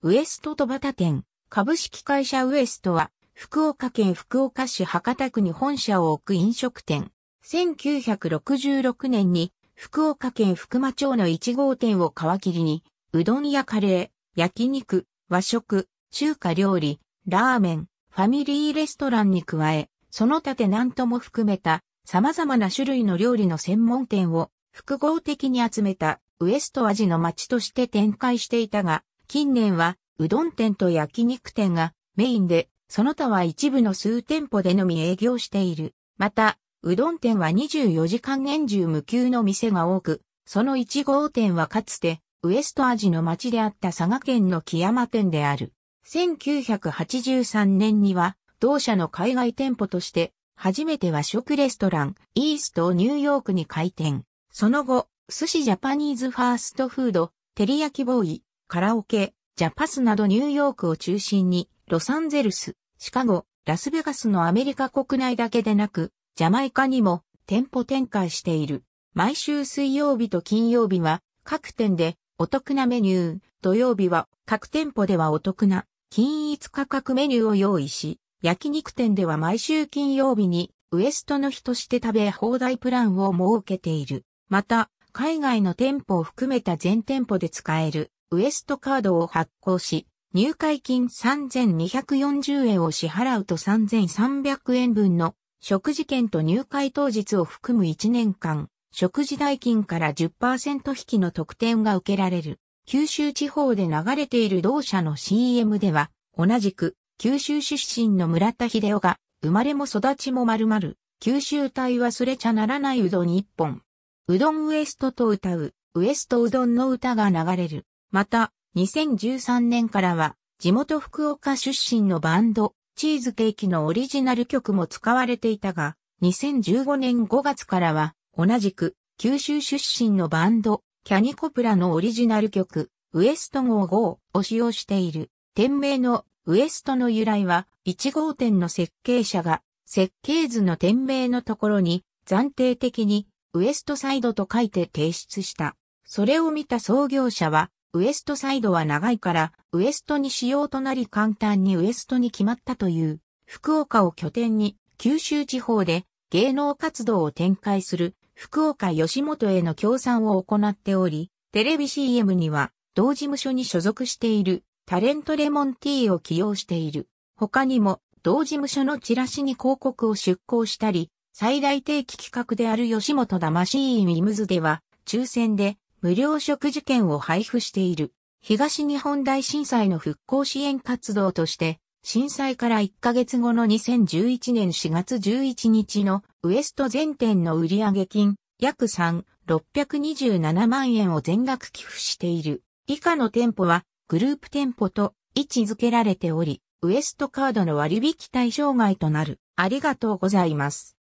ウエストバタ店、株式会社ウエストは、福岡県福岡市博多区に本社を置く飲食店。1966年に、福岡県福間町の1号店を皮切りに、うどんやカレー、焼肉、和食、中華料理、ラーメン、ファミリーレストランに加え、その他で何とも含めた様々な種類の料理の専門店を複合的に集めたウエスト味の街として展開していたが、近年は、うどん店と焼肉店がメインで、その他は一部の数店舗でのみ営業している。また、うどん店は24時間年中無休の店が多く、その1号店はかつて、ウエストアジの町であった佐賀県の木山店である。1983年には、同社の海外店舗として、初めて和食レストラン、イーストをニューヨークに開店。その後、寿司ジャパニーズファーストフード、テリヤキボーイ、カラオケ、ジャパスなどニューヨークを中心に、ロサンゼルス、シカゴ、ラスベガスのアメリカ国内だけでなく、ジャマイカにも店舗展開している。毎週水曜日と金曜日は各店でお得なメニュー、土曜日は各店舗ではお得な均一価格メニューを用意し、焼肉店では毎週金曜日にウエストの日として食べ放題プランを設けている。また、海外の店舗を含めた全店舗で使えるウエストカードを発行し、入会金3240円を支払うと3300円分の食事券と入会当日を含む1年間、食事代金から10%引きの特典が受けられる。九州地方で流れている同社の CM では、同じく九州出身の村田秀夫が、生まれも育ちも丸々、九州隊忘れちゃならないうどん一本。うどんウエストと歌う、ウエストうどんの歌が流れる。また、2013年からは、地元福岡出身のバンド、チーズケーキのオリジナル曲も使われていたが、2015年5月からは、同じく、九州出身のバンド、キャニコプラのオリジナル曲、ウエストゴ5を使用している。店名のウエストの由来は、1号店の設計者が、設計図の店名のところに、暫定的に、ウエストサイドと書いて提出した。それを見た創業者は、ウエストサイドは長いから、ウエストにしようとなり簡単にウエストに決まったという、福岡を拠点に、九州地方で芸能活動を展開する、福岡吉本への協賛を行っており、テレビ CM には、同事務所に所属している、タレントレモン T を起用している。他にも、同事務所のチラシに広告を出稿したり、最大定期企画である吉本魂インウィムズでは、抽選で無料食事券を配布している。東日本大震災の復興支援活動として、震災から1ヶ月後の2011年4月11日のウエスト全店の売上金約3、627万円を全額寄付している。以下の店舗はグループ店舗と位置づけられており、ウエストカードの割引対象外となる。ありがとうございます。